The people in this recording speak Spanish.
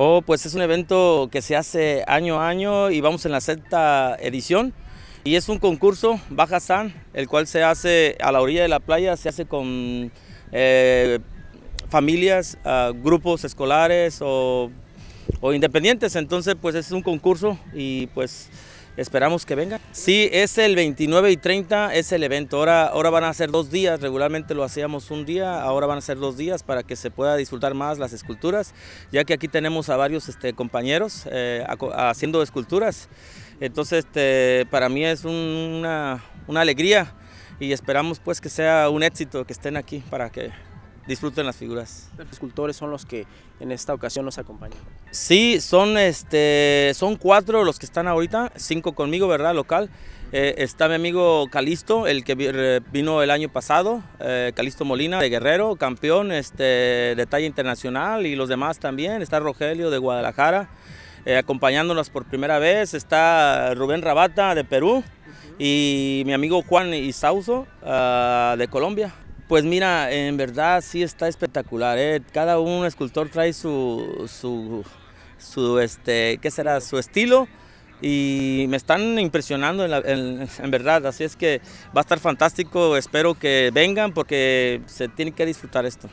Oh, pues es un evento que se hace año a año y vamos en la sexta edición. Y es un concurso Baja San, el cual se hace a la orilla de la playa, se hace con eh, familias, ah, grupos escolares o, o independientes. Entonces, pues es un concurso y pues esperamos que vengan. Sí, es el 29 y 30, es el evento. Ahora, ahora van a ser dos días, regularmente lo hacíamos un día, ahora van a ser dos días para que se pueda disfrutar más las esculturas, ya que aquí tenemos a varios este, compañeros eh, haciendo esculturas. Entonces, este, para mí es una, una alegría y esperamos pues que sea un éxito que estén aquí para que disfruten las figuras. Los escultores son los que en esta ocasión nos acompañan. Sí, son, este, son cuatro los que están ahorita, cinco conmigo, ¿verdad? Local. Eh, está mi amigo Calisto, el que vino el año pasado, eh, Calisto Molina de Guerrero, campeón este, de talla internacional y los demás también. Está Rogelio de Guadalajara. Eh, acompañándonos por primera vez está Rubén Rabata de Perú y mi amigo Juan Isauso ah, de Colombia. Pues mira, en verdad sí está espectacular. ¿eh? Cada un escultor trae su, su, su, este, será? Su estilo y me están impresionando en, verdad. Así es que va a estar fantástico. Espero que vengan porque se tiene que disfrutar esto.